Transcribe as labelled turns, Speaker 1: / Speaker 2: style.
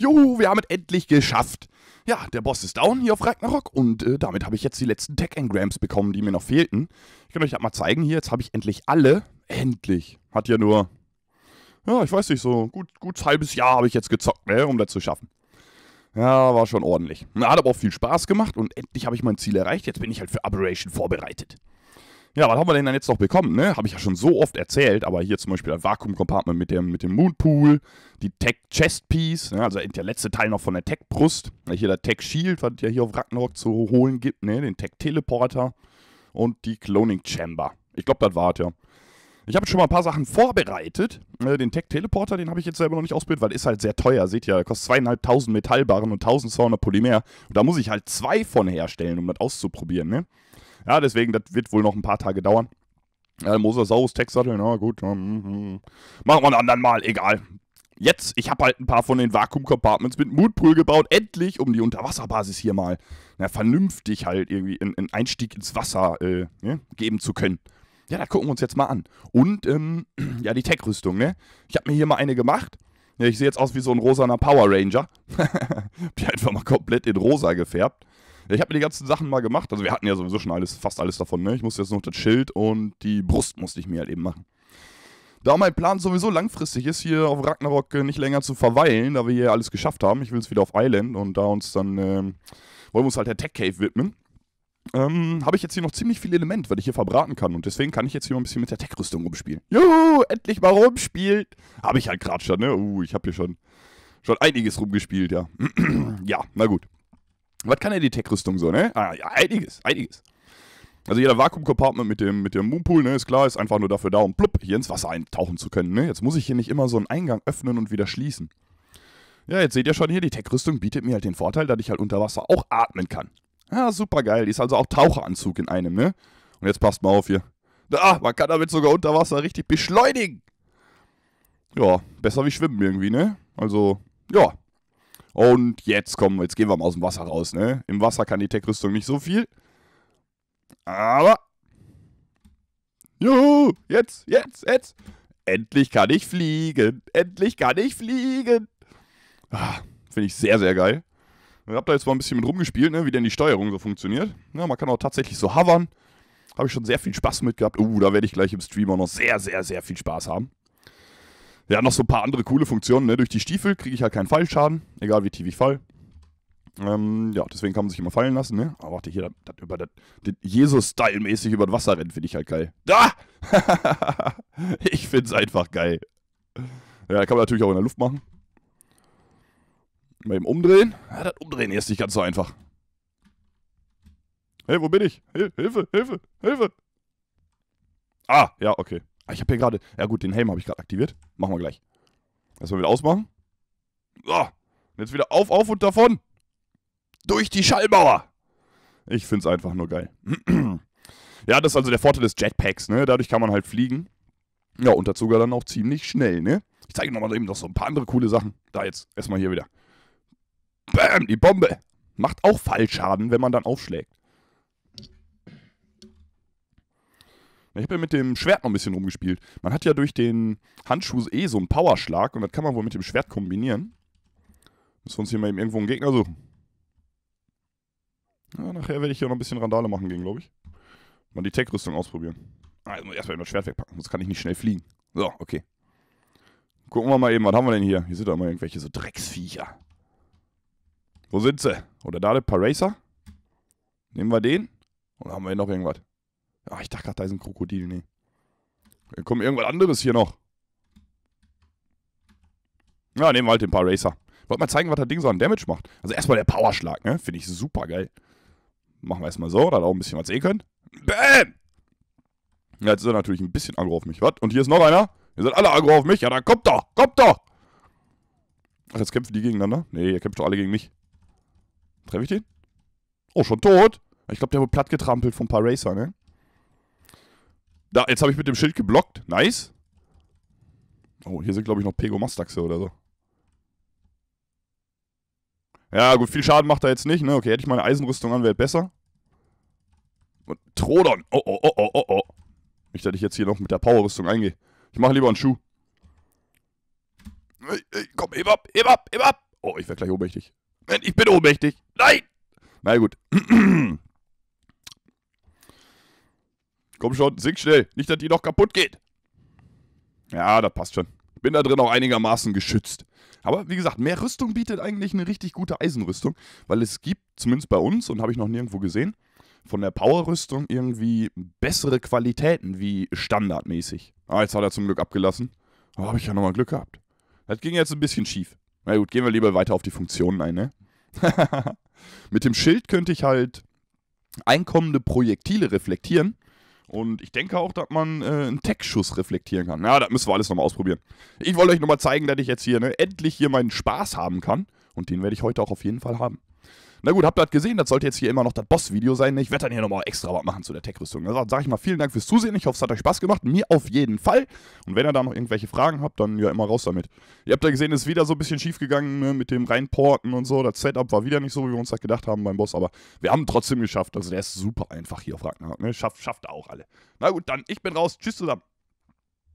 Speaker 1: Juhu, wir haben es endlich geschafft. Ja, der Boss ist down hier auf Ragnarok und äh, damit habe ich jetzt die letzten Tech-Engrams bekommen, die mir noch fehlten. Ich kann euch das mal zeigen hier. Jetzt habe ich endlich alle. Endlich. Hat ja nur, ja, ich weiß nicht, so gut, gut halbes Jahr habe ich jetzt gezockt, ne, um das zu schaffen. Ja, war schon ordentlich. Hat aber auch viel Spaß gemacht und endlich habe ich mein Ziel erreicht. Jetzt bin ich halt für Aberration vorbereitet. Ja, was haben wir denn dann jetzt noch bekommen? Ne? Habe ich ja schon so oft erzählt, aber hier zum Beispiel ein vakuum mit dem, mit dem Moonpool, die Tech Chest Piece, ne? also der letzte Teil noch von der Tech Brust, hier der Tech Shield, was es ja hier auf Ragnarok zu holen gibt, ne? den Tech Teleporter und die Cloning Chamber. Ich glaube, das war's ja. Ich habe schon mal ein paar Sachen vorbereitet. Ne? Den Tech Teleporter, den habe ich jetzt selber noch nicht ausprobiert, weil ist halt sehr teuer. Seht ihr, kostet zweieinhalbtausend Metallbarren und 1200 Polymer. Und da muss ich halt zwei von herstellen, um das auszuprobieren, ne? Ja, deswegen, das wird wohl noch ein paar Tage dauern. Ja, Mosasaurus Tech-Sattel, na gut. Mhm. Machen wir einen anderen Mal, egal. Jetzt, ich habe halt ein paar von den Vakuum-Compartments mit Moodpool gebaut, endlich, um die Unterwasserbasis hier mal na, vernünftig halt irgendwie einen Einstieg ins Wasser äh, ne, geben zu können. Ja, da gucken wir uns jetzt mal an. Und, ähm, ja, die Tech-Rüstung, ne? Ich habe mir hier mal eine gemacht. Ja, ich sehe jetzt aus wie so ein rosaner Power Ranger. Hab die einfach mal komplett in rosa gefärbt. Ja, ich habe mir die ganzen Sachen mal gemacht. Also wir hatten ja sowieso schon alles, fast alles davon. Ne? Ich musste jetzt noch das Schild und die Brust musste ich mir halt eben machen. Da mein Plan sowieso langfristig ist, hier auf Ragnarok äh, nicht länger zu verweilen, da wir hier alles geschafft haben. Ich will es wieder auf Island und da uns dann, ähm, wollen wir uns halt der Tech Cave widmen. Ähm, habe ich jetzt hier noch ziemlich viel Element, was ich hier verbraten kann. Und deswegen kann ich jetzt hier mal ein bisschen mit der Tech-Rüstung rumspielen. Juhu, endlich mal rumspielt. Habe ich halt gerade schon, ne? Uh, ich habe hier schon, schon einiges rumgespielt, ja. ja, na gut. Was kann denn die Tech-Rüstung so, ne? Ah, ja, einiges, einiges. Also jeder Vakuum-Compartment mit dem, mit dem Moonpool, ne, ist klar, ist einfach nur dafür da, um plupp, hier ins Wasser eintauchen zu können, ne? Jetzt muss ich hier nicht immer so einen Eingang öffnen und wieder schließen. Ja, jetzt seht ihr schon hier, die Tech-Rüstung bietet mir halt den Vorteil, dass ich halt unter Wasser auch atmen kann. Ja, super geil. Die ist also auch Taucheranzug in einem, ne? Und jetzt passt mal auf hier. Ah, man kann damit sogar unter Wasser richtig beschleunigen. Ja, besser wie schwimmen irgendwie, ne? Also, ja, und jetzt kommen, jetzt gehen wir mal aus dem Wasser raus, ne? Im Wasser kann die Tech-Rüstung nicht so viel. Aber. Juhu! Jetzt, jetzt, jetzt! Endlich kann ich fliegen! Endlich kann ich fliegen! Ah, finde ich sehr, sehr geil. Ich habe da jetzt mal ein bisschen mit rumgespielt, ne, wie denn die Steuerung so funktioniert. Ja, man kann auch tatsächlich so hovern. Habe ich schon sehr viel Spaß mit gehabt. Uh, da werde ich gleich im Stream auch noch sehr, sehr, sehr viel Spaß haben. Ja, noch so ein paar andere coole Funktionen. Ne? Durch die Stiefel kriege ich halt keinen Fallschaden, egal wie tief ich fall. Ähm, ja, deswegen kann man sich immer fallen lassen, ne? Aber warte, hier, das, über Jesus-Style-mäßig über das Wasser rennen, finde ich halt geil. Da! Ah! ich finde es einfach geil. Ja, kann man natürlich auch in der Luft machen. Beim Umdrehen? Ja, das Umdrehen ist nicht ganz so einfach. Hey, wo bin ich? Hilfe, Hilfe, Hilfe! Ah, ja, okay. Ah, ich habe hier gerade. Ja, gut, den Helm habe ich gerade aktiviert. Machen wir gleich. Erstmal wieder ausmachen. So. Jetzt wieder auf, auf und davon. Durch die Schallmauer. Ich find's einfach nur geil. ja, das ist also der Vorteil des Jetpacks, ne? Dadurch kann man halt fliegen. Ja, und dazu dann auch ziemlich schnell, ne? Ich zeige nochmal eben noch so ein paar andere coole Sachen. Da jetzt, erstmal hier wieder. Bäm, die Bombe. Macht auch Fallschaden, wenn man dann aufschlägt. Ich habe ja mit dem Schwert noch ein bisschen rumgespielt. Man hat ja durch den Handschuh eh so einen Powerschlag und das kann man wohl mit dem Schwert kombinieren. Müssen wir uns hier mal eben irgendwo einen Gegner suchen. Ja, nachher werde ich hier noch ein bisschen Randale machen gehen, glaube ich. Mal die Tech-Rüstung ausprobieren. Ah, jetzt muss ich erstmal das Schwert wegpacken, sonst kann ich nicht schnell fliegen. So, okay. Gucken wir mal eben, was haben wir denn hier? Hier sind doch immer irgendwelche so Drecksviecher. Wo sind sie? Oder da der Paracer? Nehmen wir den. Oder haben wir hier noch irgendwas? Ach, ich dachte gerade, da ist ein Krokodil. Nee. Da kommt irgendwas anderes hier noch. Ja, nehmen wir halt den paar Racer. Wollte mal zeigen, was das Ding so an Damage macht. Also erstmal der Powerschlag, ne? Finde ich super geil. Machen wir erstmal so, da auch ein bisschen was eh könnt. Bäm! Ja, jetzt ist er natürlich ein bisschen aggro auf mich. Was? Und hier ist noch einer? Ihr seid alle aggro auf mich? Ja, dann kommt doch! Kommt doch! Ach, jetzt kämpfen die gegeneinander? Nee, ihr kämpft doch alle gegen mich. Treffe ich den? Oh, schon tot? Ich glaube, der wurde platt getrampelt vom Racer, ne? Da, jetzt habe ich mit dem Schild geblockt. Nice. Oh, hier sind, glaube ich, noch Pego-Mastaxe oder so. Ja, gut, viel Schaden macht er jetzt nicht, ne? Okay, hätte ich meine Eisenrüstung an, wäre besser. Und Trodon. Oh, oh, oh, oh, oh, oh. Nicht, dass ich jetzt hier noch mit der Powerrüstung eingehe. Ich mache lieber einen Schuh. Hey, hey, komm, heb ab, heb ab, heb ab. Oh, ich werde gleich ohnmächtig. Ich bin ohnmächtig. Nein! Na gut. Komm schon, sing schnell. Nicht, dass die noch kaputt geht. Ja, das passt schon. Bin da drin auch einigermaßen geschützt. Aber wie gesagt, mehr Rüstung bietet eigentlich eine richtig gute Eisenrüstung, weil es gibt, zumindest bei uns und habe ich noch nirgendwo gesehen, von der Power-Rüstung irgendwie bessere Qualitäten wie standardmäßig. Ah, jetzt hat er zum Glück abgelassen. Aber oh, habe ich ja nochmal Glück gehabt. Das ging jetzt ein bisschen schief. Na gut, gehen wir lieber weiter auf die Funktionen ein, ne? Mit dem Schild könnte ich halt einkommende Projektile reflektieren und ich denke auch, dass man äh, einen Tech-Schuss reflektieren kann. Ja, das müssen wir alles nochmal ausprobieren. Ich wollte euch nochmal zeigen, dass ich jetzt hier ne, endlich hier meinen Spaß haben kann. Und den werde ich heute auch auf jeden Fall haben. Na gut, habt ihr das gesehen? Das sollte jetzt hier immer noch das Boss-Video sein. Ne? Ich werde dann hier nochmal extra was machen zu der Tech-Rüstung. Also sage ich mal vielen Dank fürs Zusehen. Ich hoffe, es hat euch Spaß gemacht. Mir auf jeden Fall. Und wenn ihr da noch irgendwelche Fragen habt, dann ja immer raus damit. Ihr habt ja gesehen, es ist wieder so ein bisschen schief gegangen ne, mit dem Reinporten und so. Das Setup war wieder nicht so, wie wir uns das gedacht haben beim Boss. Aber wir haben trotzdem geschafft. Also der ist super einfach hier auf Ragnar. Ne? Schafft, er auch alle. Na gut, dann ich bin raus. Tschüss zusammen.